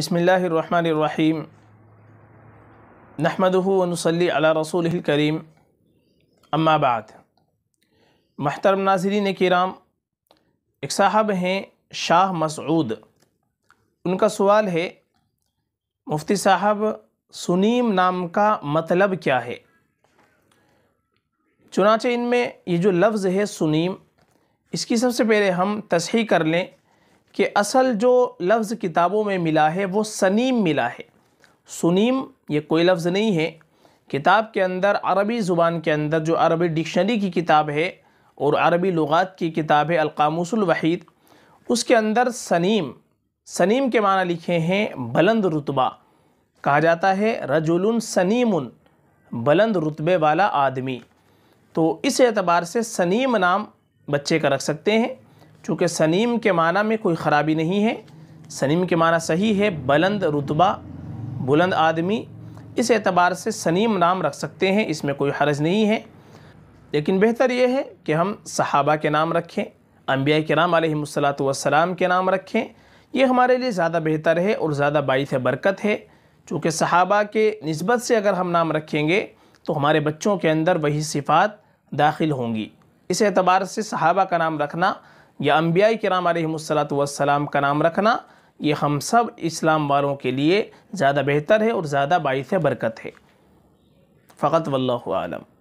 बसमीम नहमदनसली अला रसूल करीम अम्माबाद महतरम नाजरीन कराम एक साहब हैं शाह मसऊद उनका सवाल है मुफ्ती साहब सुनीम नाम का मतलब क्या है चुनाचे इनमें ये जो लफ्ज़ है सुनीम इसकी सबसे पहले हम तसही कर लें कि असल जो लफ्ज़ किताबों में मिला है वो सनीम मिला है सुनीम ये कोई लफ्ज़ नहीं है किताब के अंदर अरबी ज़ुबान के अंदर जो अरबी डिक्शनरी की किताब है और अरबी लगात की किताब है अलकामुसल वहीद उसके अंदर सनीम सनीम के माना लिखे हैं बुलंद रुतबा कहा जाता है रजुल सनीम बुलंद रुतबे वाला आदमी तो इस एतबार से सनीम नाम बच्चे का रख सकते हैं चूँकि सनीम के माना में कोई ख़राबी नहीं है सनीम के माना सही है बुलंद रुतबा बुलंद आदमी इस एतबार से सनीम नाम रख सकते हैं इसमें कोई हरज नहीं है लेकिन बेहतर यह है कि हम सहाबा के नाम रखें अम्बिया नाम आलमसलात वसलाम के नाम रखें ये हमारे लिए ज़्यादा बेहतर है और ज़्यादा बाईस बरकत है चूँकि सहाबा के नस्बत से अगर हम नाम रखेंगे तो हमारे बच्चों के अंदर वही सिफ़ात दाखिल होंगी इस एतबार से सहाबा का नाम रखना या अम्बिया कराम वसलाम का नाम रखना ये हम सब इस्लाम वालों के लिए ज़्यादा बेहतर है और ज़्यादा बायस बरकत है फ़कत वल्लम